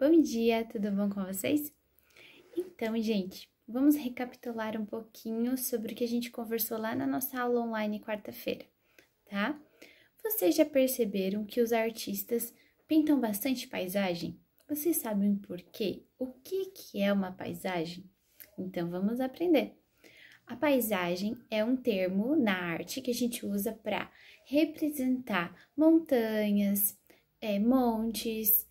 Bom dia, tudo bom com vocês? Então, gente, vamos recapitular um pouquinho sobre o que a gente conversou lá na nossa aula online quarta-feira, tá? Vocês já perceberam que os artistas pintam bastante paisagem? Vocês sabem por quê? O que, que é uma paisagem? Então, vamos aprender. A paisagem é um termo na arte que a gente usa para representar montanhas, é, montes,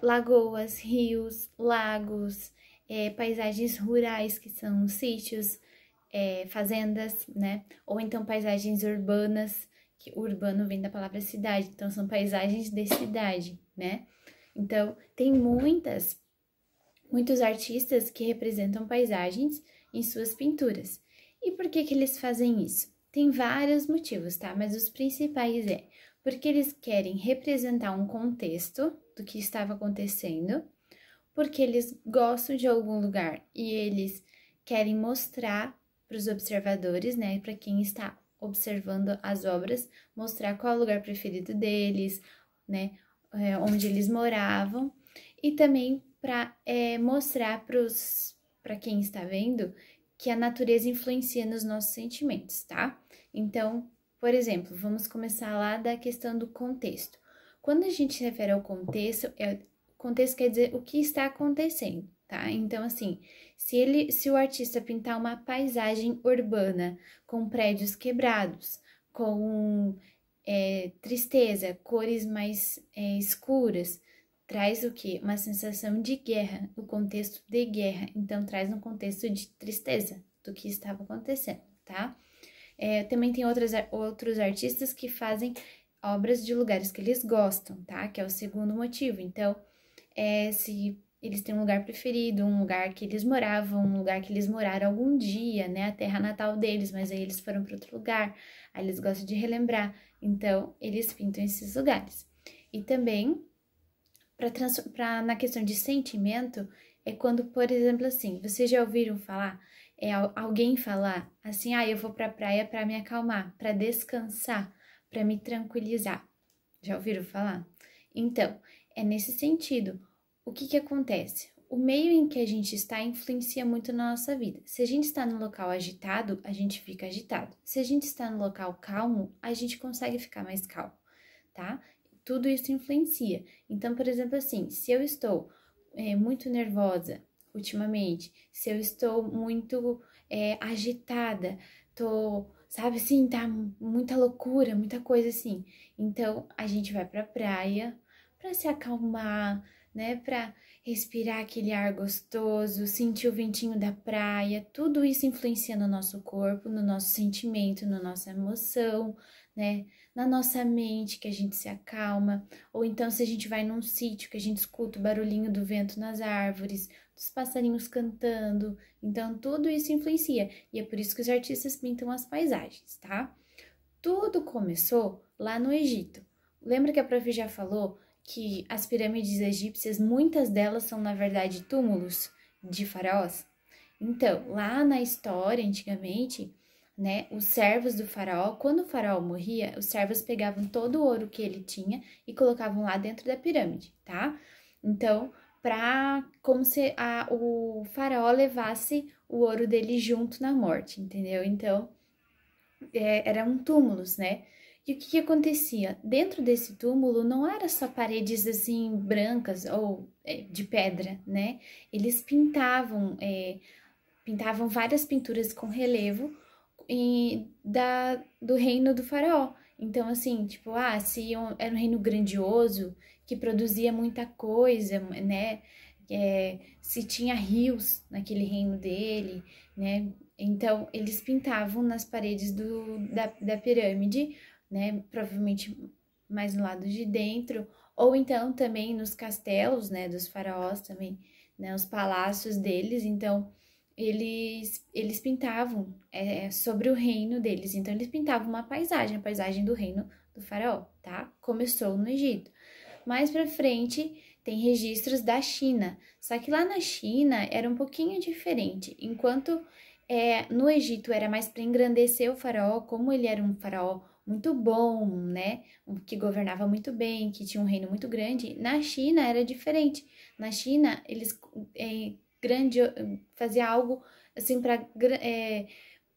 lagoas, rios, lagos, é, paisagens rurais, que são sítios, é, fazendas, né? Ou então paisagens urbanas, que urbano vem da palavra cidade, então são paisagens de cidade, né? Então, tem muitas, muitos artistas que representam paisagens em suas pinturas. E por que, que eles fazem isso? Tem vários motivos, tá? Mas os principais é porque eles querem representar um contexto do que estava acontecendo, porque eles gostam de algum lugar e eles querem mostrar para os observadores, né, para quem está observando as obras, mostrar qual é o lugar preferido deles, né, é, onde eles moravam, e também para é, mostrar para quem está vendo que a natureza influencia nos nossos sentimentos, tá? Então, por exemplo, vamos começar lá da questão do contexto. Quando a gente se refere ao contexto, é, contexto quer dizer o que está acontecendo, tá? Então, assim, se ele, se o artista pintar uma paisagem urbana com prédios quebrados, com é, tristeza, cores mais é, escuras, traz o que? Uma sensação de guerra, o contexto de guerra. Então, traz um contexto de tristeza do que estava acontecendo, tá? É, também tem outras, outros artistas que fazem obras de lugares que eles gostam, tá? Que é o segundo motivo. Então, é, se eles têm um lugar preferido, um lugar que eles moravam, um lugar que eles moraram algum dia, né? A terra natal deles, mas aí eles foram para outro lugar, aí eles gostam de relembrar. Então, eles pintam esses lugares. E também, para na questão de sentimento, é quando, por exemplo, assim, vocês já ouviram falar é alguém falar assim: "Ah, eu vou para a praia para me acalmar, para descansar, para me tranquilizar". Já ouviram falar? Então, é nesse sentido. O que que acontece? O meio em que a gente está influencia muito na nossa vida. Se a gente está no local agitado, a gente fica agitado. Se a gente está no local calmo, a gente consegue ficar mais calmo, tá? Tudo isso influencia. Então, por exemplo, assim, se eu estou é, muito nervosa, ultimamente, se eu estou muito é, agitada, tô, sabe assim, tá muita loucura, muita coisa assim. Então a gente vai pra praia para se acalmar, né, para respirar aquele ar gostoso, sentir o ventinho da praia, tudo isso influencia no nosso corpo, no nosso sentimento, na nossa emoção, né? na nossa mente que a gente se acalma, ou então se a gente vai num sítio que a gente escuta o barulhinho do vento nas árvores, dos passarinhos cantando. Então tudo isso influencia e é por isso que os artistas pintam as paisagens, tá? Tudo começou lá no Egito. Lembra que a prof já falou que as pirâmides egípcias, muitas delas são na verdade túmulos de faraós? Então, lá na história, antigamente, né? Os servos do faraó, quando o faraó morria, os servos pegavam todo o ouro que ele tinha e colocavam lá dentro da pirâmide, tá? Então, para como se a, o faraó levasse o ouro dele junto na morte, entendeu? Então, é, eram túmulos, né? E o que, que, acontecia? Dentro desse túmulo não era só paredes assim brancas ou é, de pedra, né? Eles pintavam, é, pintavam várias pinturas com relevo e da, do reino do faraó. Então, assim, tipo, ah, se um, era é um reino grandioso, que produzia muita coisa, né? É, se tinha rios naquele reino dele, né? Então, eles pintavam nas paredes do, da, da pirâmide, né? Provavelmente mais no lado de dentro, ou então também nos castelos, né? Dos faraós também, né? Os palácios deles. Então, eles, eles pintavam é, é, sobre o reino deles. Então, eles pintavam uma paisagem, a paisagem do reino do faraó, tá? Começou no Egito. Mais para frente, tem registros da China. Só que lá na China era um pouquinho diferente. Enquanto é, no Egito era mais para engrandecer o faraó, como ele era um faraó muito bom, né? Que governava muito bem, que tinha um reino muito grande. Na China era diferente. Na China, eles é, grande, fazia algo assim para é,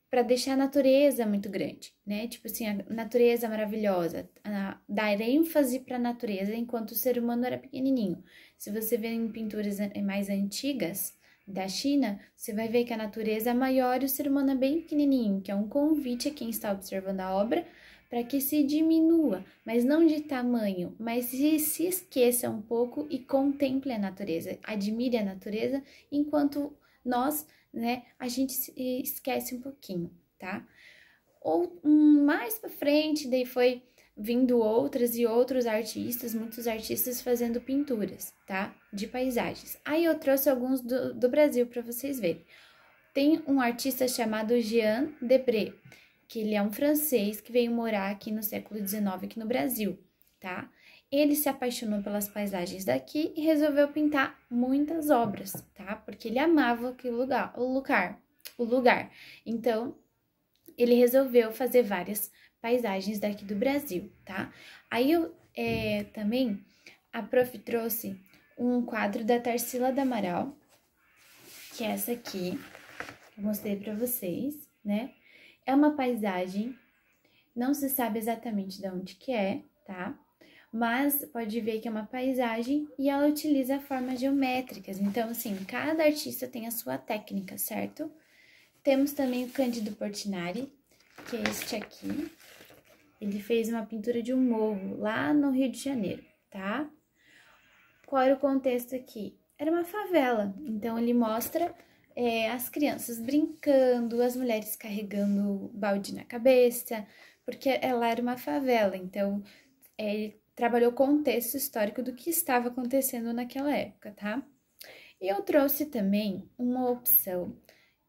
para deixar a natureza muito grande, né? Tipo assim, a natureza maravilhosa, a, dar ênfase para a natureza enquanto o ser humano era pequenininho. Se você vê em pinturas mais antigas da China, você vai ver que a natureza é maior e o ser humano é bem pequenininho, que é um convite a quem está observando a obra para que se diminua, mas não de tamanho, mas se, se esqueça um pouco e contemple a natureza, admire a natureza, enquanto nós, né, a gente esquece um pouquinho, tá? Ou hum, mais para frente, daí foi vindo outras e outros artistas, muitos artistas fazendo pinturas, tá? De paisagens. Aí eu trouxe alguns do, do Brasil para vocês verem. Tem um artista chamado Jean Debré que ele é um francês que veio morar aqui no século XIX, aqui no Brasil, tá? Ele se apaixonou pelas paisagens daqui e resolveu pintar muitas obras, tá? Porque ele amava aquele lugar, o lugar, o lugar. Então, ele resolveu fazer várias paisagens daqui do Brasil, tá? Aí eu é, também a prof trouxe um quadro da Tarsila da Amaral, que é essa aqui, eu mostrei para vocês, né? É uma paisagem, não se sabe exatamente de onde que é, tá? Mas pode ver que é uma paisagem e ela utiliza formas geométricas. Então, assim, cada artista tem a sua técnica, certo? Temos também o Cândido Portinari, que é este aqui. Ele fez uma pintura de um morro lá no Rio de Janeiro, tá? Qual era o contexto aqui? Era uma favela, então ele mostra é, as crianças brincando, as mulheres carregando balde na cabeça, porque ela era uma favela, então é, ele trabalhou o contexto histórico do que estava acontecendo naquela época, tá? E eu trouxe também uma opção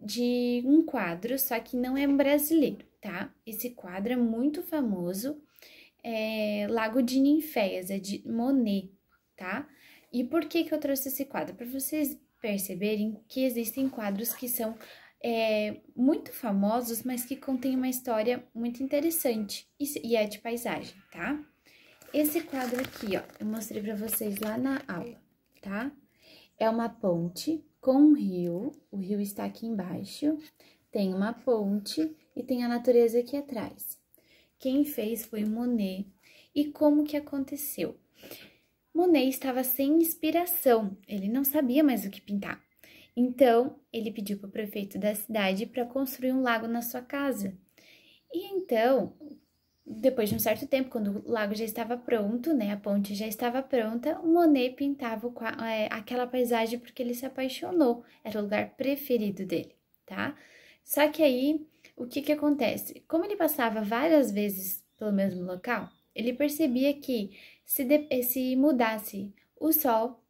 de um quadro, só que não é um brasileiro, tá? Esse quadro é muito famoso, é Lago de Ninféias, é de Monet, tá? E por que que eu trouxe esse quadro? Para vocês perceberem que existem quadros que são é, muito famosos, mas que contêm uma história muito interessante e, e é de paisagem, tá? Esse quadro aqui, ó, eu mostrei para vocês lá na aula, tá? É uma ponte com um rio, o rio está aqui embaixo, tem uma ponte e tem a natureza aqui atrás. Quem fez foi Monet. E como que aconteceu? Monet estava sem inspiração, ele não sabia mais o que pintar. Então, ele pediu para o prefeito da cidade para construir um lago na sua casa. E então, depois de um certo tempo, quando o lago já estava pronto, né, a ponte já estava pronta, Monet pintava é, aquela paisagem porque ele se apaixonou, era o lugar preferido dele, tá? Só que aí, o que que acontece? Como ele passava várias vezes pelo mesmo local, ele percebia que se, de, eh, se mudasse o sol,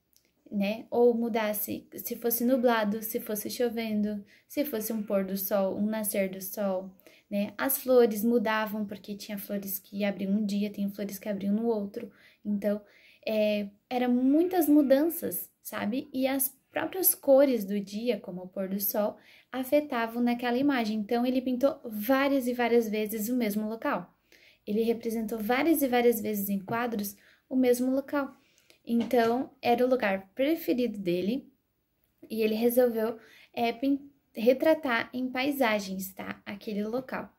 né? Ou mudasse se fosse nublado, se fosse chovendo, se fosse um pôr do sol, um nascer do sol, né? As flores mudavam porque tinha flores que abriam um dia, tem flores que abriam no outro. Então, é, eram muitas mudanças, sabe? E as próprias cores do dia, como o pôr do sol, afetavam naquela imagem. Então, ele pintou várias e várias vezes o mesmo local. Ele representou várias e várias vezes em quadros o mesmo local. Então, era o lugar preferido dele e ele resolveu é, retratar em paisagens, tá? Aquele local,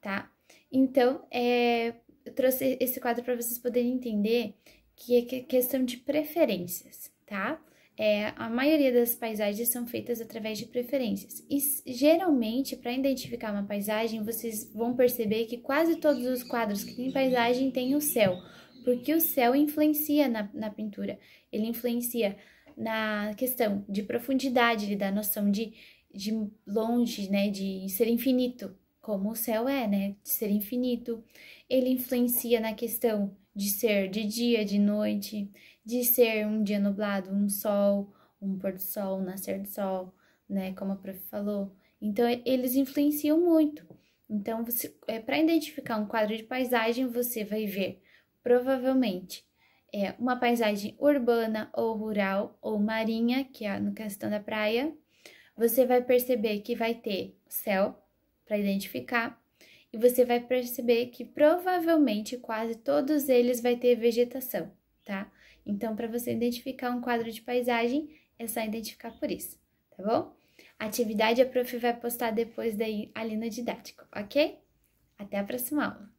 tá? Então, é, eu trouxe esse quadro para vocês poderem entender que é questão de preferências, tá? É, a maioria das paisagens são feitas através de preferências. E geralmente, para identificar uma paisagem, vocês vão perceber que quase todos os quadros que têm paisagem têm o céu, porque o céu influencia na, na pintura. Ele influencia na questão de profundidade, ele dá a noção de, de longe, né, de ser infinito, como o céu é, né, de ser infinito. Ele influencia na questão de ser de dia, de noite, de ser um dia nublado, um sol, um pôr do sol, um nascer do sol, né? Como a prof falou. Então, eles influenciam muito. Então, você, é, para identificar um quadro de paisagem, você vai ver provavelmente é, uma paisagem urbana ou rural ou marinha, que é no questão da praia. Você vai perceber que vai ter céu para identificar e você vai perceber que provavelmente quase todos eles vai ter vegetação, tá? Então, para você identificar um quadro de paisagem, é só identificar por isso, tá bom? Atividade a prof vai postar depois daí ali no didático, ok? Até a próxima aula!